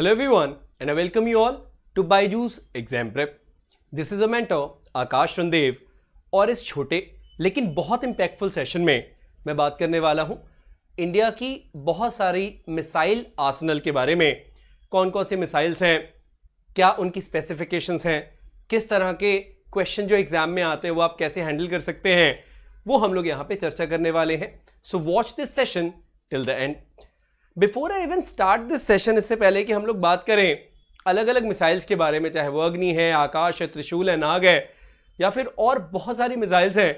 Hello everyone and I welcome you all to Baiju's Exam Prep. This is a mentor Akash Randev और इस छोटे लेकिन बहुत इम्पैक्टफुल सेशन में मैं बात करने वाला हूं इंडिया की बहुत सारी मिसाइल आसनल के बारे में कौन कौन से मिसाइल्स हैं क्या उनकी स्पेसिफिकेशंस हैं किस तरह के क्वेश्चन जो एग्ज़ाम में आते हैं वो आप कैसे हैंडल कर सकते हैं वो हम लोग यहाँ पर चर्चा करने वाले हैं so watch this session till the end before I even start this session इससे पहले कि हम लोग बात करें अलग अलग मिसाइल्स के बारे में चाहे वो अग्नि है आकाश है त्रिशूल है नाग है या फिर और बहुत सारी मिसाइल्स हैं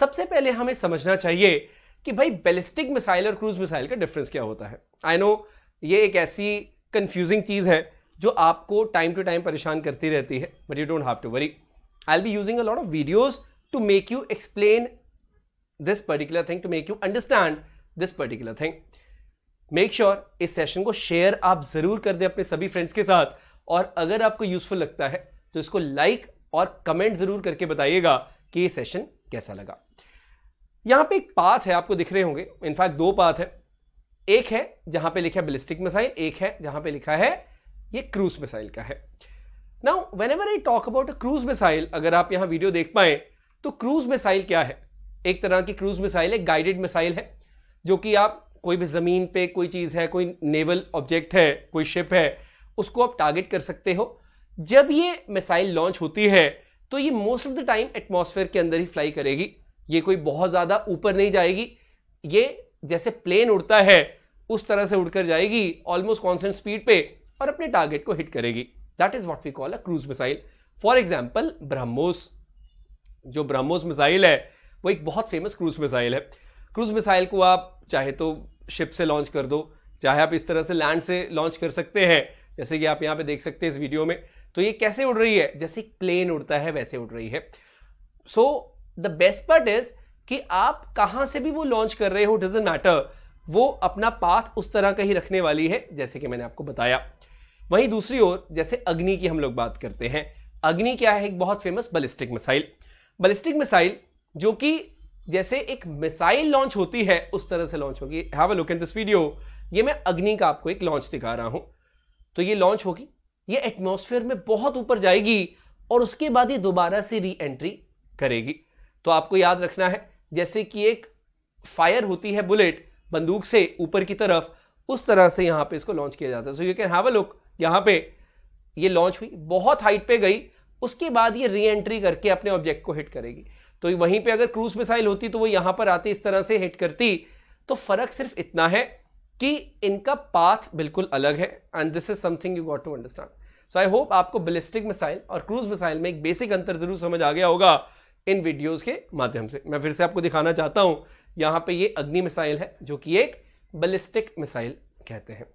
सबसे पहले हमें समझना चाहिए कि भाई बैलिस्टिक मिसाइल और क्रूज मिसाइल का डिफरेंस क्या होता है आई नो ये एक ऐसी कन्फ्यूजिंग चीज़ है जो आपको टाइम टू टाइम परेशान करती रहती है but you don't have to worry I'll be using a lot of videos to make you explain this particular thing to make you understand this particular thing make sure sure इस सेशन को share आप जरूर कर दें अपने सभी friends के साथ और अगर आपको यूजफुल लगता है तो इसको लाइक और कमेंट जरूर करके बताइएगा कि ये सेशन कैसा लगा यहां पे एक पाथ है आपको दिख रहे होंगे इनफैक्ट दो पाथ है एक है जहां पे लिखा है बिलिस्टिक मिसाइल एक है जहां पे लिखा है ये क्रूज मिसाइल का है now whenever I talk about a cruise missile अगर आप यहां वीडियो देख पाए तो क्रूज मिसाइल क्या है एक तरह की क्रूज मिसाइल है गाइडेड मिसाइल है जो कि आप कोई भी ज़मीन पे कोई चीज़ है कोई नेवल ऑब्जेक्ट है कोई शिप है उसको आप टारगेट कर सकते हो जब ये मिसाइल लॉन्च होती है तो ये most of the time atmosphere के अंदर ही फ्लाई करेगी ये कोई बहुत ज़्यादा ऊपर नहीं जाएगी ये जैसे प्लेन उड़ता है उस तरह से उड़कर जाएगी ऑलमोस्ट कॉन्सेंट स्पीड पे और अपने टारगेट को हिट करेगी that is what we call a cruise missile for example BrahMos जो ब्रह्मोस मिसाइल है वो एक बहुत फेमस क्रूज मिसाइल है क्रूज मिसाइल को आप चाहे तो शिप से लॉन्च कर दो चाहे आप इस तरह से लैंड से लॉन्च कर सकते हैं जैसे कि आप यहाँ पे देख सकते हैं इस वीडियो में तो ये कैसे उड़ रही है जैसे एक प्लेन उड़ता है वैसे उड़ रही है so the best part is कि आप कहाँ से भी वो लॉन्च कर रहे हो डजेंट मैटर वो अपना पाथ उस तरह का ही रखने वाली है जैसे कि मैंने आपको बताया वहीं दूसरी ओर जैसे अग्नि की हम लोग बात करते हैं अग्नि क्या है एक बहुत famous ballistic missile ballistic missile जो कि जैसे एक मिसाइल लॉन्च होती है उस तरह से लॉन्च होगी have a look in this video ये मैं अग्नि का आपको एक लॉन्च दिखा रहा हूं तो ये लॉन्च होगी ये एटमॉस्फेयर में बहुत ऊपर जाएगी और उसके बाद ये दोबारा से री एंट्री करेगी तो आपको याद रखना है जैसे कि एक फायर होती है बुलेट बंदूक से ऊपर की तरफ उस तरह से यहाँ पे इसको लॉन्च किया जाता है so you can have a look यहाँ पे ये लॉन्च हुई बहुत हाइट पे गई उसके बाद ये री एंट्री करके अपने ऑब्जेक्ट को हिट करेगी तो वहीं पे अगर क्रूज मिसाइल होती तो वो यहां पर आती इस तरह से हिट करती तो फर्क सिर्फ इतना है कि इनका पाथ बिल्कुल अलग है and this is something you got to understand so I hope आपको बिलिस्टिक मिसाइल और क्रूज मिसाइल में एक बेसिक अंतर जरूर समझ आ गया होगा इन वीडियोज के माध्यम से मैं फिर से आपको दिखाना चाहता हूं यहां पर यह अग्नि मिसाइल है जो कि एक बलिस्टिक मिसाइल कहते हैं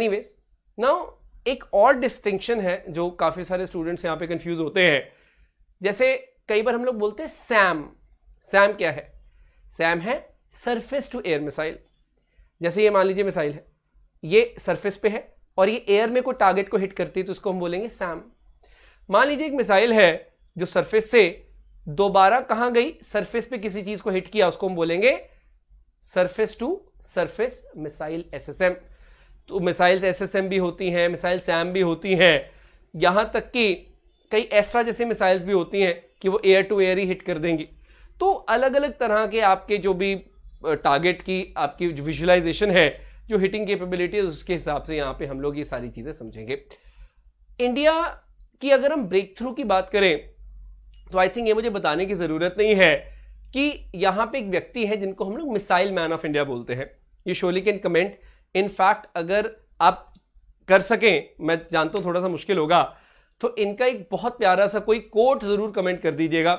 एनीवेज नाउ एक और डिस्टिंक्शन है जो काफी सारे स्टूडेंट्स यहां पे कंफ्यूज होते हैं जैसे कई बार हम लोग बोलते हैं सैम सैम क्या है सैम है सरफेस टू एयर मिसाइल जैसे ये मान लीजिए मिसाइल है ये सरफेस पे है और ये एयर में कोई टारगेट को हिट करती है तो उसको हम बोलेंगे सैम मान लीजिए एक मिसाइल है जो सरफेस से दोबारा कहाँ गई सरफेस पे किसी चीज को हिट किया उसको हम बोलेंगे surface to surface missile SSM तो मिसाइल्स एसएसएम भी होती हैं मिसाइल सैम भी होती हैं यहाँ तक कि कई एस्ट्रा जैसी मिसाइल्स भी होती हैं कि वो एयर टू एयर ही हिट कर देंगी तो अलग अलग तरह के आपके जो भी टारगेट की आपकी विजुअलाइजेशन है जो हिटिंग कैपेबिलिटी उसके हिसाब से यहाँ पे हम लोग ये सारी चीज़ें समझेंगे इंडिया की अगर हम ब्रेक थ्रू की बात करें तो आई थिंक ये मुझे बताने की ज़रूरत नहीं है कि यहाँ पे एक व्यक्ति है जिनको हम लोग मिसाइल मैन ऑफ इंडिया बोलते हैं ये शोली कैन कमेंट इनफैक्ट अगर आप कर सकें मैं जानता हूँ थोड़ा सा मुश्किल होगा तो इनका एक बहुत प्यारा सा कोई कोट जरूर कमेंट कर दीजिएगा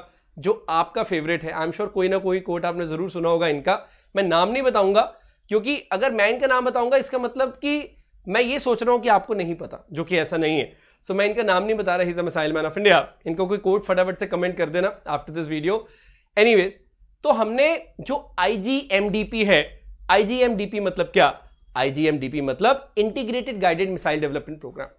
जो आपका फेवरेट है आई एम श्योर कोई ना कोई कोट आपने जरूर सुना होगा इनका मैं नाम नहीं बताऊंगा क्योंकि अगर मैं इनका नाम बताऊंगा इसका मतलब कि मैं ये सोच रहा हूं कि आपको नहीं पता जो कि ऐसा नहीं है सो so, मैं इनका नाम नहीं बता रहा his missile man of India इनको कोई कोट फटाफट से कमेंट कर देना आफ्टर दिस वीडियो एनीवेज तो हमने जो आईजीएमडीपी है आईजीएमडीपी मतलब क्या आईजीएमडीपी मतलब integrated guided missile development programme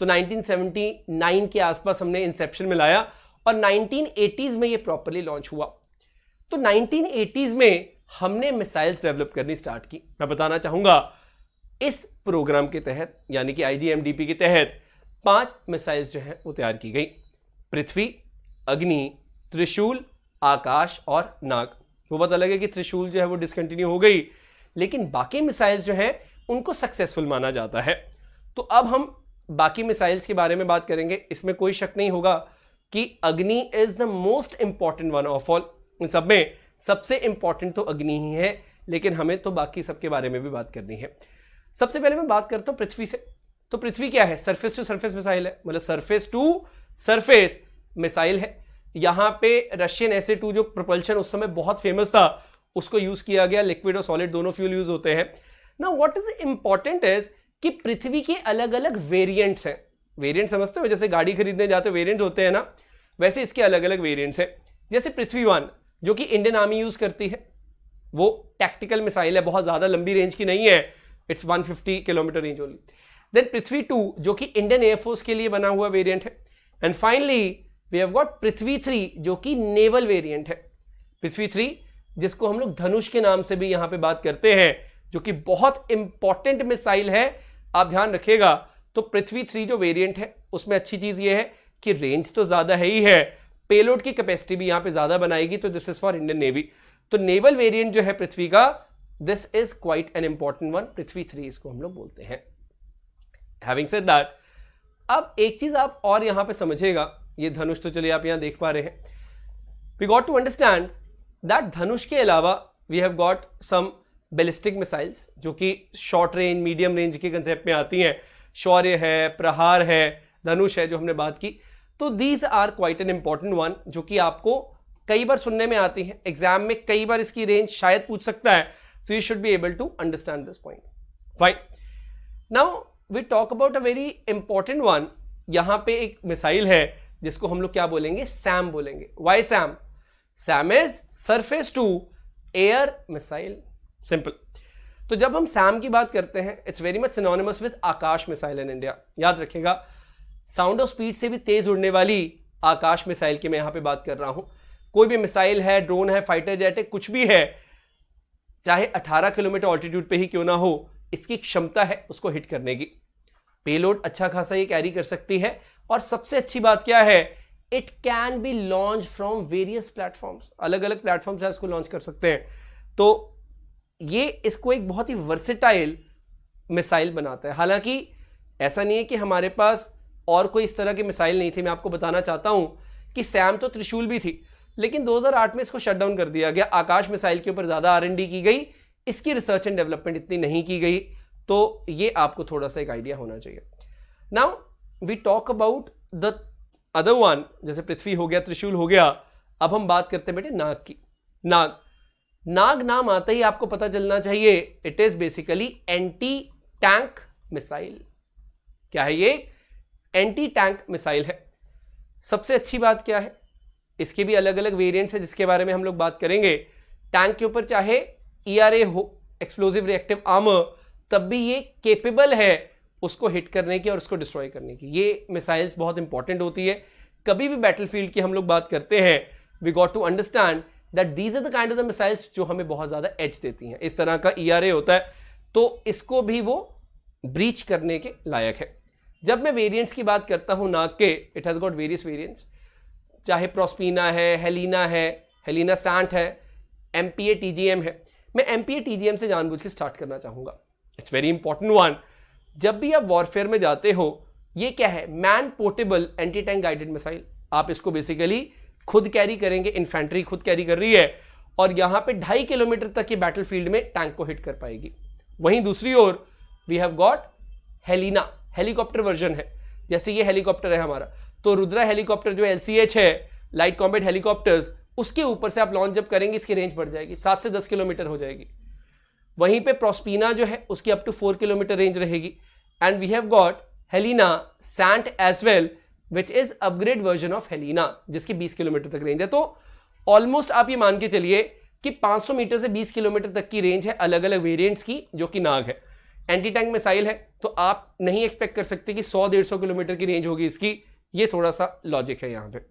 तो 1979 के आसपास हमने इंसेप्शन में लाया और 1980s में ये प्रॉपरली लॉन्च हुआ तो 1980s में हमने मिसाइल्स डेवलप करनी स्टार्ट की मैं बताना चाहूंगा इस प्रोग्राम के तहत यानी कि आईजीएमडीपी के तहत पांच मिसाइल्स जो हैं वो तैयार की गई पृथ्वी अग्नि त्रिशूल आकाश और नाग वो पता लगे कि त्रिशूल जो है वो डिसकंटिन्यू हो गई लेकिन बाकी मिसाइल्स जो हैं उनको सक्सेसफुल माना जाता है तो अब हम बाकी मिसाइल्स के बारे में बात करेंगे इसमें कोई शक नहीं होगा कि Agni is the most important one of all इन सब में सबसे इंपॉर्टेंट तो अग्नि ही है लेकिन हमें तो बाकी सबके बारे में भी बात करनी है सबसे पहले मैं बात करता हूँ पृथ्वी से तो पृथ्वी क्या है सरफेस टू सरफेस मिसाइल है मतलब सरफेस टू सरफेस मिसाइल है यहां पे रशियन एसे टू जो प्रपल्शन उस समय बहुत फेमस था उसको यूज किया गया लिक्विड और सॉलिड दोनों फ्यूल यूज होते हैं ना व्हाट इज इंपॉर्टेंट इज कि पृथ्वी के अलग अलग वेरिएंट्स हैं वेरिएंट समझते हो जैसे गाड़ी खरीदने जाते हो वेरियंट होते हैं ना वैसे इसके अलग अलग वेरियंट्स हैं जैसे पृथ्वी वन जो कि इंडियन आर्मी यूज करती है वो टैक्टिकल मिसाइल है बहुत ज़्यादा लंबी रेंज की नहीं है it's 150 kilometre range only then Prithvi two जो कि इंडियन एयरफोर्स के लिए बना हुआ वेरिएंट है and finally we have got Prithvi three जो कि नेवल वेरिएंट है पृथ्वी थ्री जिसको हम लोग धनुष के नाम से भी यहां पे बात करते हैं जो कि बहुत इंपॉर्टेंट मिसाइल है आप ध्यान रखिएगा तो पृथ्वी थ्री जो वेरिएंट है उसमें अच्छी चीज ये है कि रेंज तो ज्यादा है ही है पेलोड की कैपेसिटी भी यहां पे ज्यादा बनाएगी तो this is for Indian navy तो नेवल वेरिएंट जो है पृथ्वी का this is quite an important one Prithvi three इसको हम लोग बोलते हैं हैविंग सेड दैट अब एक चीज आप और यहां पर समझेगा ये धनुष तो चलिए आप यहां देख पा रहे हैं we got to understand that Dhanush के अलावा we have got some ballistic missiles जो कि शॉर्ट रेंज मीडियम रेंज के कंसेप्ट में आती हैं शौर्य है प्रहार है धनुष है जो हमने बात की तो these are quite an important one जो कि आपको कई बार सुनने में आती है एग्जाम में कई बार इसकी रेंज शायद पूछ सकता है so you should be able to understand this point fine now we talk about a very important one यहां पे एक मिसाइल है जिसको हम लोग क्या बोलेंगे सैम बोलेंगे why SAM SAM is surface to air missile simple तो जब हम सैम की बात करते हैं it's very much synonymous with Akash missile in India याद रखेगा साउंड ऑफ स्पीड से भी तेज उड़ने वाली आकाश मिसाइल की मैं यहां पे बात कर रहा हूं कोई भी मिसाइल है ड्रोन है फाइटर जेट है कुछ भी है चाहे 18 किलोमीटर ऑल्टीट्यूड पे ही क्यों ना हो इसकी क्षमता है उसको हिट करने की पेलोड अच्छा खासा ये कैरी कर सकती है और सबसे अच्छी बात क्या है it can be launch from various platforms अलग अलग प्लेटफॉर्म से इसको लॉन्च कर सकते हैं तो ये इसको एक बहुत ही वर्सेटाइल मिसाइल बनाता है हालांकि ऐसा नहीं है कि हमारे पास और कोई इस तरह की मिसाइल नहीं थी मैं आपको बताना चाहता हूं कि सैम तो त्रिशूल भी थी लेकिन 2008 में इसको शटडाउन कर दिया गया आकाश मिसाइल के ऊपर ज़्यादा आर की गई इसकी रिसर्च एंड डेवलपमेंट इतनी नहीं की गई तो ये आपको थोड़ा सा एक आइडिया होना चाहिए now we talk about the other one जैसे पृथ्वी हो गया त्रिशूल हो गया अब हम बात करते हैं बेटे नाग की नाग नाग नाम आते ही आपको पता चलना चाहिए it is basically anti tank missile क्या है ये एंटी टैंक मिसाइल है सबसे अच्छी बात क्या है इसके भी अलग अलग वेरिएंट्स है जिसके बारे में हम लोग बात करेंगे टैंक के ऊपर चाहे ई e हो एक्सप्लोजिव रिएक्टिव आर्म तब भी ये केपेबल है उसको हिट करने की और उसको डिस्ट्रॉय करने की ये मिसाइल्स बहुत इंपॉर्टेंट होती है कभी भी बैटलफील्ड की हम लोग बात करते हैं we got to understand that these are the kind of the missiles जो हमें बहुत ज्यादा एज देती हैं इस तरह का ई e होता है तो इसको भी वो ब्रीच करने के लायक है जब मैं वेरिएंट्स की बात करता हूँ नाक के it has got various variants चाहे प्रोस्पीना है हेलिना है हेलिना सैंट है M P A T G M है मैं M P A T G M से जानबूझ के स्टार्ट करना चाहूंगा इट्स वेरी इंपॉर्टेंट वन जब भी आप वॉरफेयर में जाते हो ये क्या है man portable anti tank guided missile आप इसको बेसिकली खुद कैरी करेंगे इन्फेंट्री खुद कैरी कर रही है और यहां पे ढाई किलोमीटर तक की बैटल फील्ड में टैंक को हिट कर पाएगी वहीं दूसरी ओर we have got Helina helicopter version है जैसे ये हेलीकॉप्टर है हमारा तो रुद्रा हेलीकॉप्टर जो एल है लाइट कॉम्बेट हेलीकॉप्टर्स उसके ऊपर से आप लॉन्च जब करेंगे इसकी रेंज बढ़ जाएगी सात से दस किलोमीटर हो जाएगी वहीं पे प्रोस्पीना जो है उसकी up to four kilometre range रहेगी and we have got Helina SANT as well well, which is upgrade version of Helina जिसकी 20 किलोमीटर तक रेंज है तो ऑलमोस्ट आप ये मान के चलिए कि 500 मीटर से 20 किलोमीटर तक की रेंज है अलग अलग वेरिएंट्स की जो कि नाग है एंटी टैंक मिसाइल है तो आप नहीं एक्सपेक्ट कर सकते कि 100 डेढ़ किलोमीटर की रेंज होगी इसकी ये थोड़ा सा लॉजिक है यहां पे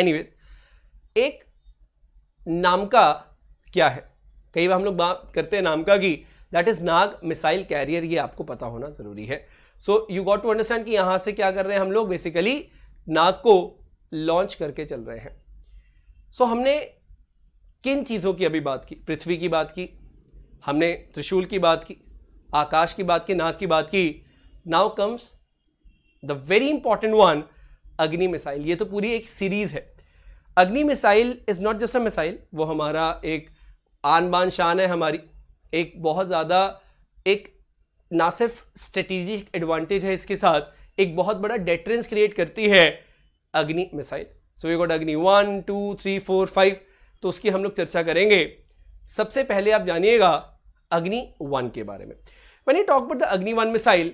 एनीवेज एक नामका क्या है कई बार हम लोग बात करते हैं नामका की that is Nag missile carrier ये आपको पता होना जरूरी है so you got to understand कि यहां से क्या कर रहे हैं हम लोग बेसिकली नाक को लॉन्च करके चल रहे हैं सो so, हमने किन चीज़ों की अभी बात की पृथ्वी की बात की हमने त्रिशूल की बात की आकाश की बात की नाक की बात की now comes the very important one Agni missile ये तो पूरी एक सीरीज है Agni missile is not just a missile वो हमारा एक आन बान शान है हमारी एक बहुत ज़्यादा एक ना सिर्फ स्ट्रेटेजिक एडवांटेज है इसके साथ एक बहुत बड़ा डेटरेंस क्रिएट करती है Agni missile so we got Agni one two three four five तो उसकी हम लोग चर्चा करेंगे सबसे पहले आप जानिएगा अग्नि वन के बारे में when you talk about the Agni one missile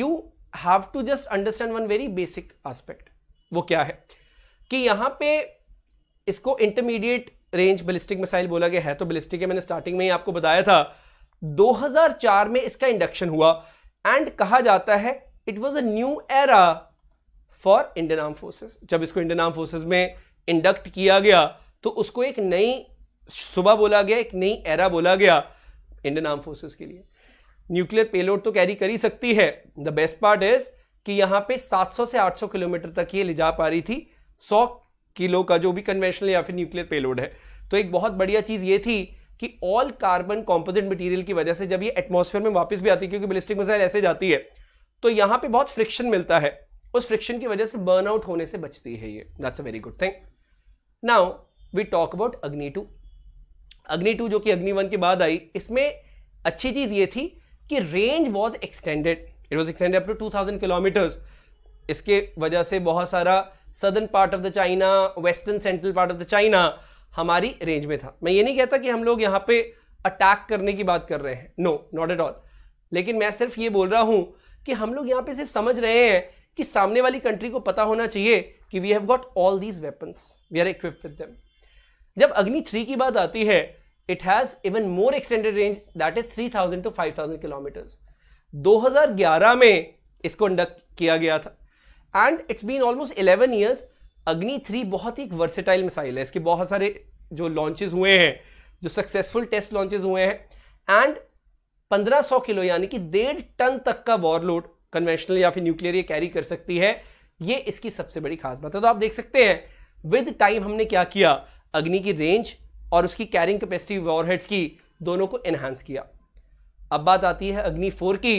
you have to just understand one very basic aspect वो क्या है कि यहाँ पे इसको इंटरमीडिएट रेंज बलिस्टिक मिसाइल बोला गया है तो बलिस्टिक मैंने स्टार्टिंग में ही आपको बताया था 2004 में इसका इंडक्शन हुआ एंड कहा जाता है it was a new era for Indian arm forces जब इसको इंडियन आर्म फोर्सेस में इंडक्ट किया गया तो उसको एक नई सुबह बोला गया एक नई एरा बोला गया इंडियन आर्म फोर्सेस के लिए न्यूक्लियर पेलोड तो कैरी कर ही सकती है द बेस्ट पार्ट इज कि यहां पे 700 से 800 किलोमीटर तक ये ले जा पा रही थी 100 किलो का जो भी कन्वेंशनल या फिर न्यूक्लियर पेलोड है तो एक बहुत बढ़िया चीज़ ये थी कि ऑल कार्बन कॉम्पोजिट मटेरियल की वजह से जब ये एटमोसफेयर में वापस भी आती है क्योंकि बिलिस्टिक मिसाइल ऐसे जाती है तो यहां पर बहुत फ्रिक्शन मिलता है उस फ्रिक्शन की वजह से बर्नआउट होने से बचती है ये that's a very good thing now we talk about Agni two Agni two जो कि अग्नि वन के बाद आई इसमें अच्छी चीज़ ये थी कि range was extended it was extended up to thousand kilometres इसके वजह से बहुत सारा southern part of the China western central part of the China हमारी रेंज में था मैं ये नहीं कहता कि हम लोग यहाँ पे अटैक करने की बात कर रहे हैं नो नॉट एट ऑल लेकिन मैं सिर्फ ये बोल रहा हूँ कि हम लोग यहाँ पे सिर्फ समझ रहे हैं कि सामने वाली कंट्री को पता होना चाहिए कि we have got all these weapons we are equipped with them जब अग्नि थ्री की बात आती है it has even more extended range that is thousand two thousand kilometres ग्यारह में इसको कंडक्ट किया गया था and it's been almost eleven years Agni three बहुत ही वर्सेटाइल मिसाइल है इसके बहुत सारे जो लॉन्चेस हुए हैं जो सक्सेसफुल टेस्ट लॉन्चेस हुए हैं एंड 1500 किलो यानी कि डेढ़ टन तक का वॉरलोड कन्वेंशनल या फिर न्यूक्लियर ये कैरी कर सकती है ये इसकी सबसे बड़ी खास बात है तो आप देख सकते हैं विद टाइम हमने क्या किया अग्नि की रेंज और उसकी कैरिंग कैपेसिटी वॉरहेड्स की दोनों को एनहांस किया अब बात आती है अग्नि फोर की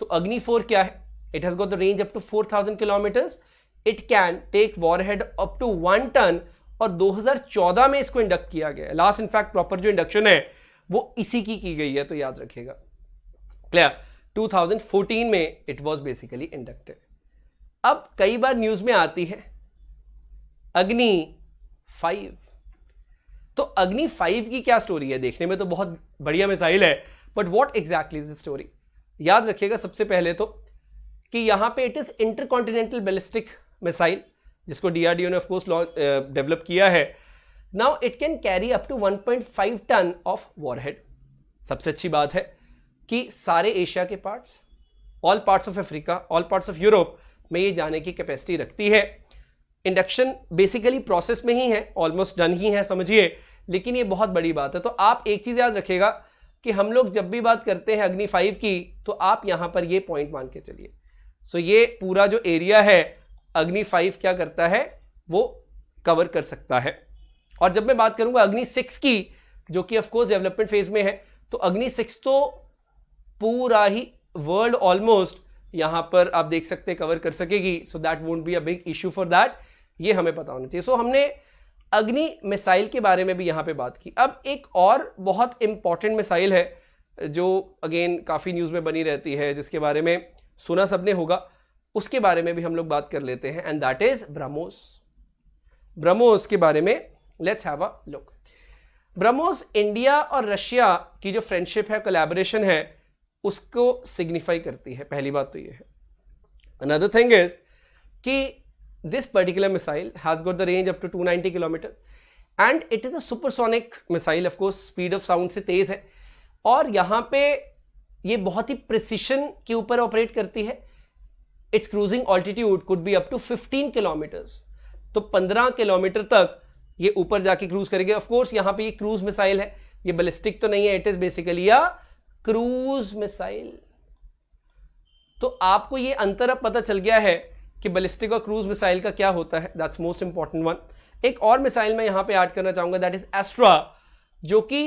तो अग्नि फोर क्या है it has got the range up to four thousand kilometres it can take warhead up to one ton और 2014 में इसको इंडक्ट किया गया लास्ट इनफैक्ट प्रॉपर जो इंडक्शन है वो इसी की की गई है तो याद रखिएगा क्लियर 2014 में इट वाज बेसिकली इंडक्टेड अब कई बार न्यूज में आती है अग्नि फाइव तो अग्नि फाइव की क्या स्टोरी है देखने में तो बहुत बढ़िया मिसाइल है बट वॉट एग्जैक्टली स्टोरी याद रखिएगा सबसे पहले तो कि यहां पे it is intercontinental ballistic missile जिसको डीआरडीओ ने ऑफकोर्स डेवलप uh, किया है now it can carry up to 1.5 ton of warhead सबसे अच्छी बात है कि सारे एशिया के parts all parts of Africa all parts of Europe में ये जाने की कैपेसिटी रखती है इंडक्शन बेसिकली प्रोसेस में ही है ऑलमोस्ट डन ही है समझिए लेकिन ये बहुत बड़ी बात है तो आप एक चीज़ याद रखेगा कि हम लोग जब भी बात करते हैं अग्नि फाइव की तो आप यहाँ पर ये पॉइंट मान के चलिए सो so ये पूरा जो एरिया है अग्नि फाइव क्या करता है वो कवर कर सकता है और जब मैं बात करूंगा अग्नि सिक्स की जो कि ऑफकोर्स डेवलपमेंट फेज में है तो अग्नि सिक्स तो पूरा ही वर्ल्ड ऑलमोस्ट यहां पर आप देख सकते कवर कर सकेगी so that won't be a big for that ये हमें पता होना चाहिए सो so, हमने अग्नि मिसाइल के बारे में भी यहाँ पे बात की अब एक और बहुत इंपॉर्टेंट मिसाइल है जो अगेन काफ़ी न्यूज़ में बनी रहती है जिसके बारे में सुना सबने होगा उसके बारे में भी हम लोग बात कर लेते हैं and that is BrahMos BrahMos के बारे में let's have a look BrahMos India और रशिया की जो फ्रेंडशिप है कोलैबोरेशन है उसको सिग्निफाई करती है पहली बात तो ये है अनदर थिंग इज कि this particular missile has got the range up to 290 kilometre and it is a supersonic missile of course speed of sound से तेज़ है और यहां पे ये बहुत ही प्रिसिशन के ऊपर ऑपरेट करती है it's cruising altitude could be up to 15 kilometres तो 15 किलोमीटर तक ये ऊपर जाके क्रूज करेगी ऑफकोर्स यहां पे ये क्रूज मिसाइल है ये बलिस्टिक तो नहीं है it is basically a cruise missile तो आपको ये अंतर अब पता चल गया है कि बलिस्टिक और क्रूज मिसाइल का क्या होता है दैट्स मोस्ट इंपॉर्टेंट वन एक और मिसाइल मैं यहां पे ऐड करना चाहूंगा दैट इज एस्ट्रा जो कि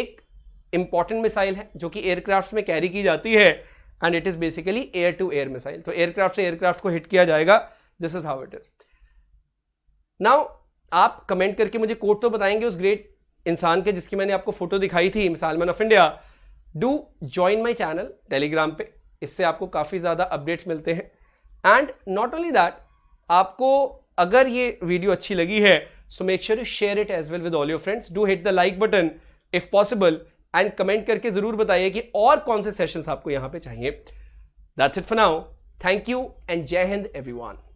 एक इंपॉर्टेंट मिसाइल है जो कि एयरक्राफ्ट में कैरी की जाती है and it is basically air to air missile तो एयरक्राफ्ट से एयरक्राफ्ट को हिट किया जाएगा this is how it is now आप कमेंट करके मुझे कोट तो बताएंगे उस ग्रेट इंसान के जिसकी मैंने आपको फोटो दिखाई थी man of India do join my channel Telegram पे इससे आपको काफ़ी ज़्यादा अपडेट्स मिलते हैं एंड नॉट ओनली दैट आपको अगर ये वीडियो अच्छी लगी है so make sure you share it as well with all your friends do hit the like button if possible and comment करके जरूर बताइए कि और कौन से सेशंस आपको यहां पे चाहिए that's it for now thank you and जय हिंद एवरीवन